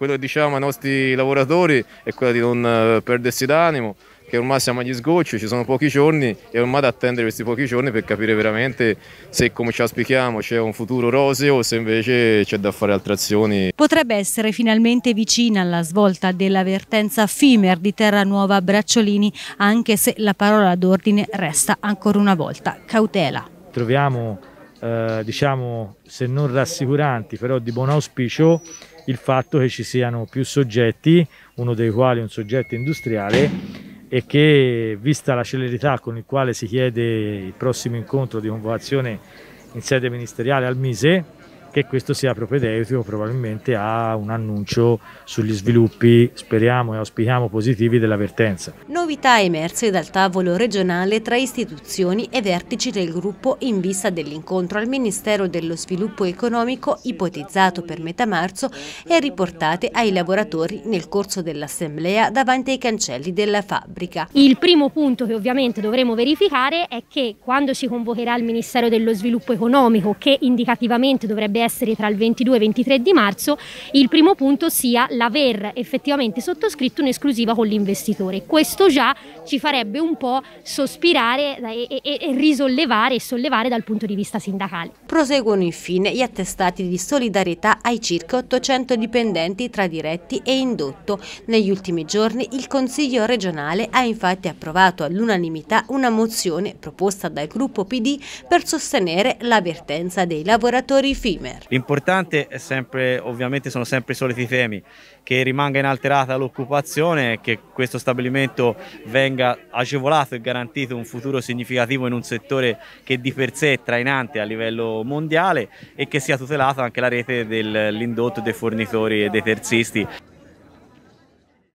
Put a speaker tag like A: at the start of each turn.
A: quello che diciamo ai nostri lavoratori è quello di non eh, perdersi d'animo, che ormai siamo agli sgocci, ci sono pochi giorni e ormai da attendere questi pochi giorni per capire veramente se come ci aspichiamo c'è un futuro roseo o se invece c'è da fare altre azioni.
B: Potrebbe essere finalmente vicina alla svolta della vertenza FIMER di Terranuova Bracciolini, anche se la parola d'ordine resta ancora una volta cautela.
C: Troviamo, eh, diciamo, se non rassicuranti, però di buon auspicio il fatto che ci siano più soggetti, uno dei quali è un soggetto industriale, e che vista la celerità con il quale si chiede il prossimo incontro di convocazione in sede ministeriale al Mise, che questo sia propedeutico probabilmente a un annuncio sugli sviluppi, speriamo e auspichiamo positivi dell'avvertenza.
B: Novità emerse dal tavolo regionale tra istituzioni e vertici del gruppo in vista dell'incontro al Ministero dello Sviluppo Economico ipotizzato per metà marzo e riportate
D: ai lavoratori nel corso dell'assemblea davanti ai cancelli della fabbrica. Il primo punto che ovviamente dovremo verificare è che quando si convocherà il Ministero dello Sviluppo Economico che indicativamente dovrebbe essere tra il 22 e il 23 di marzo, il primo punto sia l'aver effettivamente sottoscritto un'esclusiva con l'investitore. Questo già ci farebbe un po' sospirare eh, e, e, e risollevare e sollevare dal punto di vista sindacale. Proseguono infine gli attestati di solidarietà ai circa 800 dipendenti tra
B: diretti e indotto. Negli ultimi giorni il Consiglio regionale ha infatti approvato all'unanimità una mozione proposta dal gruppo PD per sostenere l'avvertenza dei lavoratori FIME. Mer.
E: L'importante è sempre, ovviamente sono sempre i soliti temi, che rimanga inalterata l'occupazione e che questo stabilimento venga agevolato e garantito un futuro significativo in un settore che di per sé è trainante a livello mondiale e che sia tutelata anche la rete dell'indotto dei fornitori e dei terzisti.